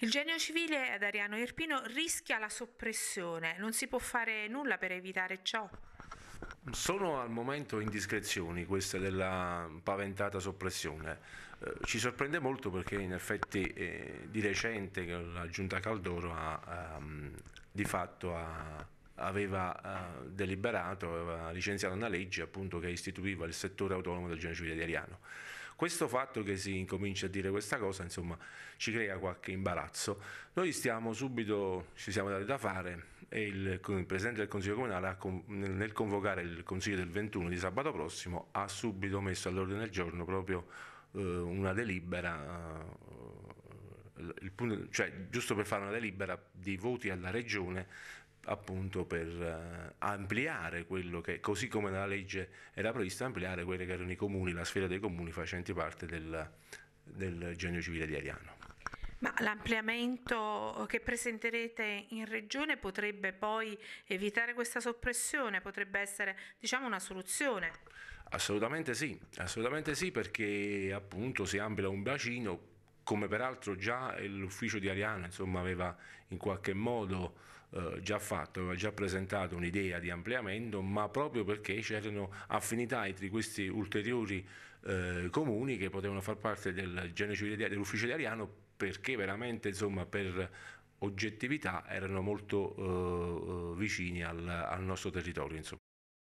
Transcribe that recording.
Il genio civile ad Ariano Irpino rischia la soppressione, non si può fare nulla per evitare ciò. Sono al momento indiscrezioni queste della paventata soppressione. Eh, ci sorprende molto perché in effetti eh, di recente la giunta Caldoro ha, um, di fatto ha, aveva uh, deliberato, aveva licenziato una legge appunto, che istituiva il settore autonomo del genio civile di Ariano. Questo fatto che si incomincia a dire questa cosa, insomma, ci crea qualche imbarazzo. Noi stiamo subito, ci siamo dati da fare e il, il Presidente del Consiglio Comunale nel convocare il Consiglio del 21 di sabato prossimo ha subito messo all'ordine del giorno proprio eh, una delibera eh, Punto, cioè, giusto per fare una delibera di voti alla regione appunto per eh, ampliare quello che, così come nella legge era prevista, ampliare quelli che erano i comuni, la sfera dei comuni facenti parte del, del genio civile di Ariano. Ma l'ampliamento che presenterete in regione potrebbe poi evitare questa soppressione, potrebbe essere diciamo, una soluzione? Assolutamente sì, assolutamente sì perché appunto si amplia un bacino come peraltro già l'ufficio di Ariano insomma, aveva in qualche modo eh, già fatto, aveva già presentato un'idea di ampliamento, ma proprio perché c'erano affinità tra questi ulteriori eh, comuni che potevano far parte del genio civile di, dell'ufficio di Ariano perché veramente insomma, per oggettività erano molto eh, eh vicini al, al nostro territorio. Insomma.